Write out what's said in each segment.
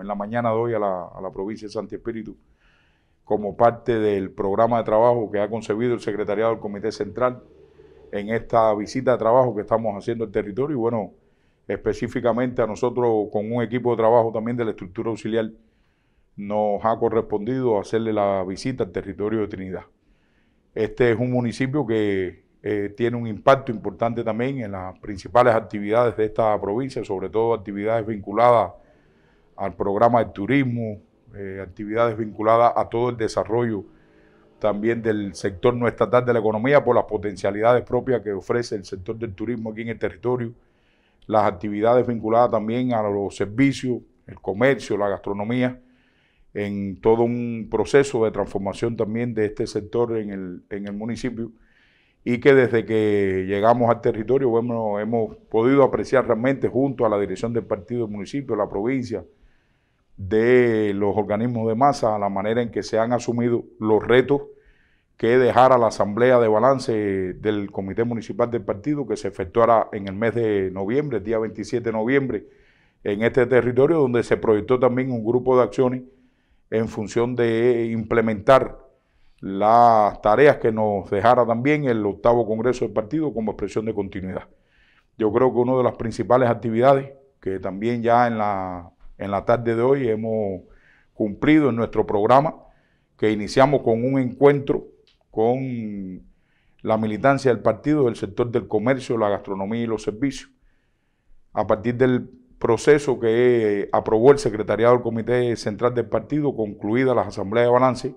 en la mañana de hoy a la, provincia de Santi Espíritu como parte del programa de trabajo que ha concebido el secretariado del Comité Central en esta visita de trabajo que estamos haciendo al territorio y bueno, específicamente a nosotros con un equipo de trabajo también de la estructura auxiliar nos ha correspondido hacerle la visita al territorio de Trinidad. Este es un municipio que eh, tiene un impacto importante también en las principales actividades de esta provincia, sobre todo actividades vinculadas al programa de turismo, eh, actividades vinculadas a todo el desarrollo también del sector no estatal de la economía por las potencialidades propias que ofrece el sector del turismo aquí en el territorio, las actividades vinculadas también a los servicios, el comercio, la gastronomía, en todo un proceso de transformación también de este sector en el, municipio y que desde que llegamos al territorio bueno, hemos podido apreciar realmente junto a la dirección del partido del municipio, la provincia, de los organismos de masa, a la manera en que se han asumido los retos que dejara la asamblea de balance del Comité Municipal del Partido, que se efectuara en el mes de noviembre, día 27 de noviembre, en este territorio, donde se proyectó también un grupo de acciones en función de implementar las tareas que nos dejara también el octavo Congreso del Partido como expresión de continuidad. Yo creo que una de las principales actividades que también ya en la en la tarde de hoy hemos cumplido en nuestro programa que iniciamos con un encuentro con la militancia del partido del sector del comercio, la gastronomía y los servicios. A partir del proceso que aprobó el secretariado del Comité Central del Partido, concluida la asamblea de balance,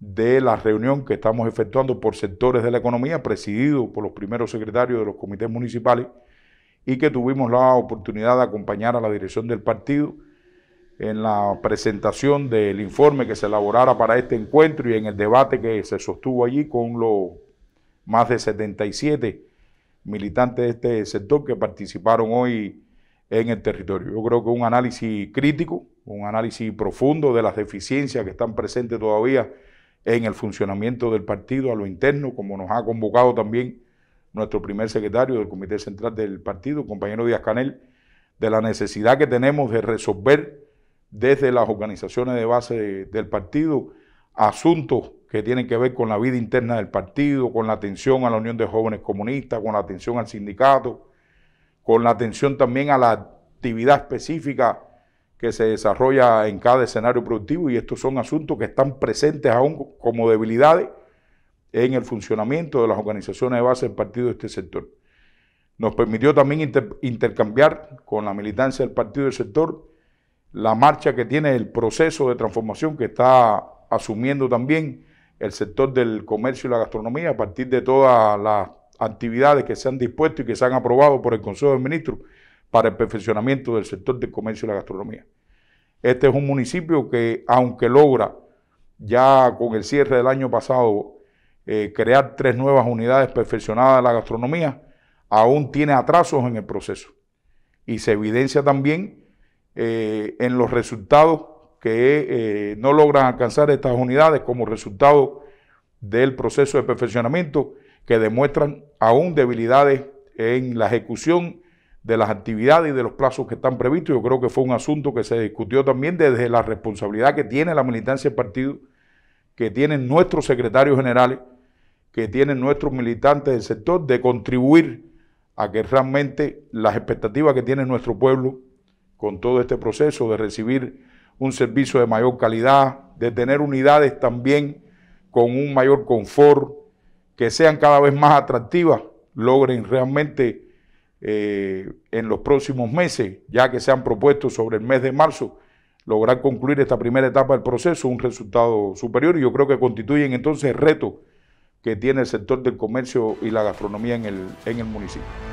de la reunión que estamos efectuando por sectores de la economía, presidido por los primeros secretarios de los comités municipales, y que tuvimos la oportunidad de acompañar a la dirección del partido en la presentación del informe que se elaborara para este encuentro y en el debate que se sostuvo allí con los más de 77 militantes de este sector que participaron hoy en el territorio. Yo creo que un análisis crítico, un análisis profundo de las deficiencias que están presentes todavía en el funcionamiento del partido a lo interno, como nos ha convocado también nuestro primer secretario del Comité Central del Partido, compañero Díaz Canel, de la necesidad que tenemos de resolver desde las organizaciones de base del partido asuntos que tienen que ver con la vida interna del partido, con la atención a la Unión de Jóvenes Comunistas, con la atención al sindicato, con la atención también a la actividad específica que se desarrolla en cada escenario productivo y estos son asuntos que están presentes aún como debilidades en el funcionamiento de las organizaciones de base del partido de este sector. Nos permitió también intercambiar con la militancia del partido del sector la marcha que tiene el proceso de transformación que está asumiendo también el sector del comercio y la gastronomía a partir de todas las actividades que se han dispuesto y que se han aprobado por el Consejo de Ministros para el perfeccionamiento del sector del comercio y la gastronomía. Este es un municipio que, aunque logra ya con el cierre del año pasado eh, crear tres nuevas unidades perfeccionadas de la gastronomía, aún tiene atrasos en el proceso. Y se evidencia también eh, en los resultados que eh, no logran alcanzar estas unidades como resultado del proceso de perfeccionamiento que demuestran aún debilidades en la ejecución de las actividades y de los plazos que están previstos. Yo creo que fue un asunto que se discutió también desde la responsabilidad que tiene la militancia del partido que tienen nuestros secretarios generales, que tienen nuestros militantes del sector, de contribuir a que realmente las expectativas que tiene nuestro pueblo con todo este proceso de recibir un servicio de mayor calidad, de tener unidades también con un mayor confort, que sean cada vez más atractivas, logren realmente eh, en los próximos meses, ya que se han propuesto sobre el mes de marzo, lograr concluir esta primera etapa del proceso, un resultado superior, y yo creo que constituyen entonces el reto que tiene el sector del comercio y la gastronomía en el, en el municipio.